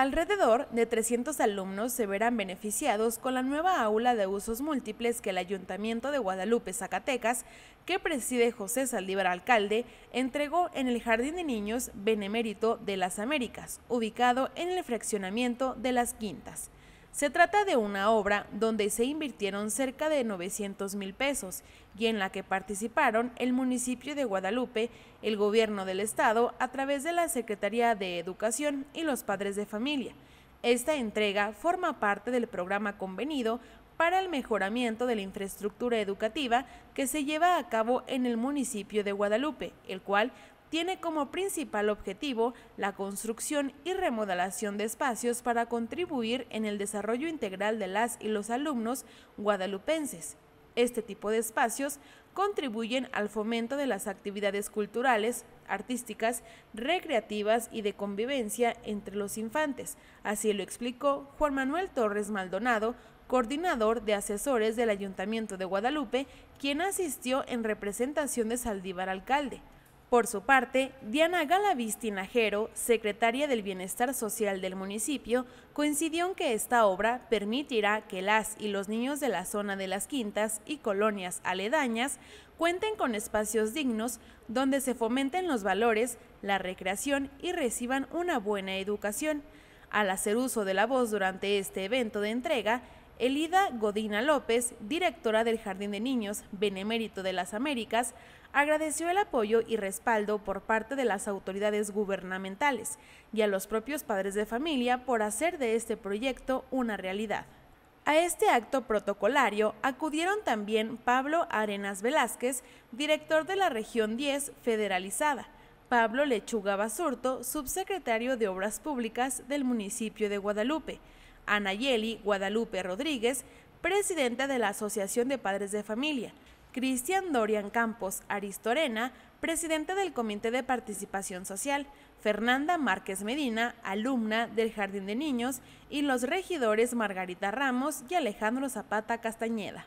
Alrededor de 300 alumnos se verán beneficiados con la nueva aula de usos múltiples que el Ayuntamiento de Guadalupe, Zacatecas, que preside José Saldívar Alcalde, entregó en el Jardín de Niños Benemérito de las Américas, ubicado en el fraccionamiento de las Quintas. Se trata de una obra donde se invirtieron cerca de 900 mil pesos y en la que participaron el municipio de Guadalupe, el gobierno del estado a través de la Secretaría de Educación y los padres de familia. Esta entrega forma parte del programa convenido para el mejoramiento de la infraestructura educativa que se lleva a cabo en el municipio de Guadalupe, el cual tiene como principal objetivo la construcción y remodelación de espacios para contribuir en el desarrollo integral de las y los alumnos guadalupenses. Este tipo de espacios contribuyen al fomento de las actividades culturales, artísticas, recreativas y de convivencia entre los infantes. Así lo explicó Juan Manuel Torres Maldonado, coordinador de asesores del Ayuntamiento de Guadalupe, quien asistió en representación de Saldívar Alcalde. Por su parte, Diana Galavis Tinajero, secretaria del Bienestar Social del municipio, coincidió en que esta obra permitirá que las y los niños de la zona de las quintas y colonias aledañas cuenten con espacios dignos donde se fomenten los valores, la recreación y reciban una buena educación. Al hacer uso de la voz durante este evento de entrega, Elida Godina López, directora del Jardín de Niños Benemérito de las Américas, agradeció el apoyo y respaldo por parte de las autoridades gubernamentales y a los propios padres de familia por hacer de este proyecto una realidad. A este acto protocolario acudieron también Pablo Arenas Velázquez, director de la Región 10 Federalizada, Pablo Lechuga Basurto, subsecretario de Obras Públicas del municipio de Guadalupe, Anayeli Guadalupe Rodríguez, presidenta de la Asociación de Padres de Familia, Cristian Dorian Campos Aristorena, presidenta del Comité de Participación Social, Fernanda Márquez Medina, alumna del Jardín de Niños, y los regidores Margarita Ramos y Alejandro Zapata Castañeda.